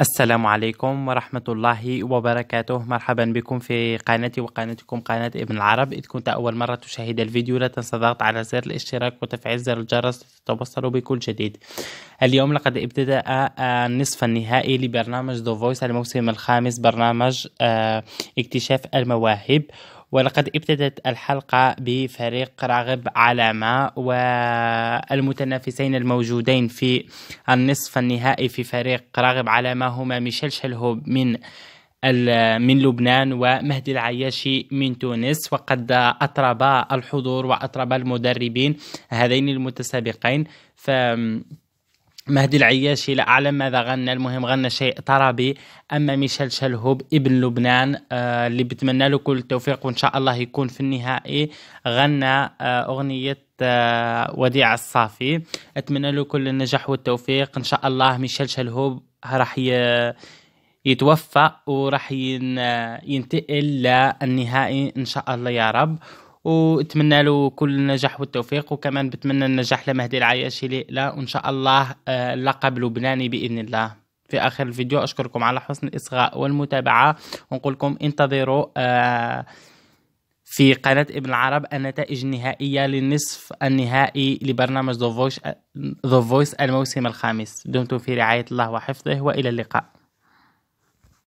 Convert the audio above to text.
السلام عليكم ورحمة الله وبركاته مرحبا بكم في قناتي وقناتكم قناة ابن العرب إذ كنت أول مرة تشاهد الفيديو لا تنسى الضغط على زر الاشتراك وتفعيل زر الجرس لتتوصلوا بكل جديد اليوم لقد ابتدأ آه، النصف النهائي لبرنامج دو فويس الموسم الخامس برنامج آه، اكتشاف المواهب ولقد ابتدت الحلقة بفريق راغب على ما والمتنافسين الموجودين في النصف النهائي في فريق راغب على ما هما ميشيل شلهوب من من لبنان ومهدي العياشي من تونس وقد أطرب الحضور وأطرب المدربين هذين المتسابقين ف مهدي العياشي لا أعلم ماذا غنى المهم غنى شيء طربي أما ميشيل شلهوب ابن لبنان آه اللي بتمنى له كل التوفيق وإن شاء الله يكون في النهائي غنى آه أغنية آه وديع الصافي أتمنى له كل النجاح والتوفيق إن شاء الله ميشيل شلهوب راح يتوفى وراح آه، ينتقل للنهائي إن شاء الله يا رب واتمنى له كل النجاح والتوفيق وكمان بتمنى النجاح لمهدي العياشي لا وان شاء الله آه، لقب لبناني باذن الله في اخر الفيديو اشكركم على حسن الاصغاء والمتابعه ونقول لكم انتظروا آه، في قناة ابن العرب النتائج النهائية للنصف النهائي لبرنامج ذا آه، فويس الموسم الخامس دمتم في رعاية الله وحفظه وإلى اللقاء